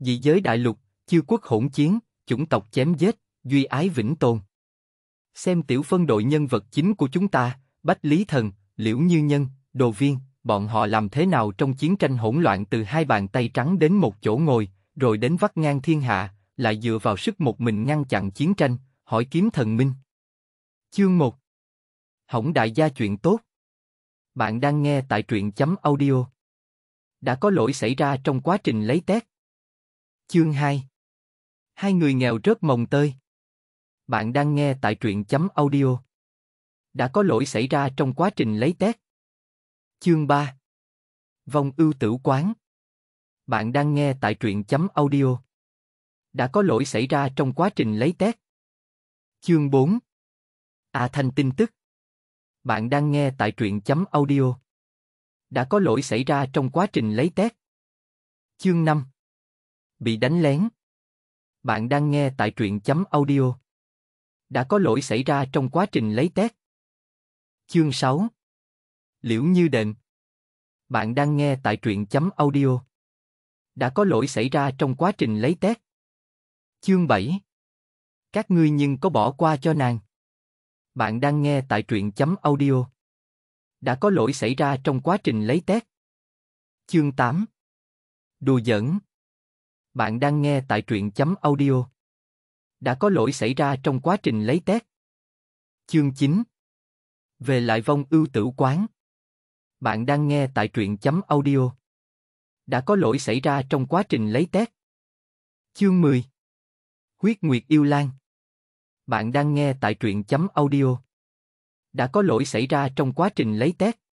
dị giới đại lục, chiêu quốc hỗn chiến, chủng tộc chém giết, duy ái vĩnh tồn. Xem tiểu phân đội nhân vật chính của chúng ta, Bách Lý Thần, Liễu Như Nhân, Đồ Viên, bọn họ làm thế nào trong chiến tranh hỗn loạn từ hai bàn tay trắng đến một chỗ ngồi, rồi đến vắt ngang thiên hạ, lại dựa vào sức một mình ngăn chặn chiến tranh, hỏi kiếm thần minh. Chương 1 Hổng đại gia chuyện tốt Bạn đang nghe tại truyện chấm audio Đã có lỗi xảy ra trong quá trình lấy test, Chương 2 Hai người nghèo rớt mồng tơi Bạn đang nghe tại truyện chấm audio Đã có lỗi xảy ra trong quá trình lấy tét. Chương 3 Vòng ưu tử quán Bạn đang nghe tại truyện chấm audio Đã có lỗi xảy ra trong quá trình lấy tét. Chương 4 À thanh tin tức Bạn đang nghe tại truyện chấm audio Đã có lỗi xảy ra trong quá trình lấy tét. Chương 5 bị đánh lén. Bạn đang nghe tại truyện chấm audio. Đã có lỗi xảy ra trong quá trình lấy test. Chương 6 Liễu Như Đệm Bạn đang nghe tại truyện chấm audio. Đã có lỗi xảy ra trong quá trình lấy test. Chương 7 Các ngươi nhưng có bỏ qua cho nàng. Bạn đang nghe tại truyện chấm audio. Đã có lỗi xảy ra trong quá trình lấy test. Chương 8 Đùa giỡn bạn đang nghe tại truyện chấm audio. Đã có lỗi xảy ra trong quá trình lấy test. Chương 9 Về lại vong ưu tử quán. Bạn đang nghe tại truyện chấm audio. Đã có lỗi xảy ra trong quá trình lấy test. Chương 10 Huyết Nguyệt Yêu Lan Bạn đang nghe tại truyện chấm audio. Đã có lỗi xảy ra trong quá trình lấy test.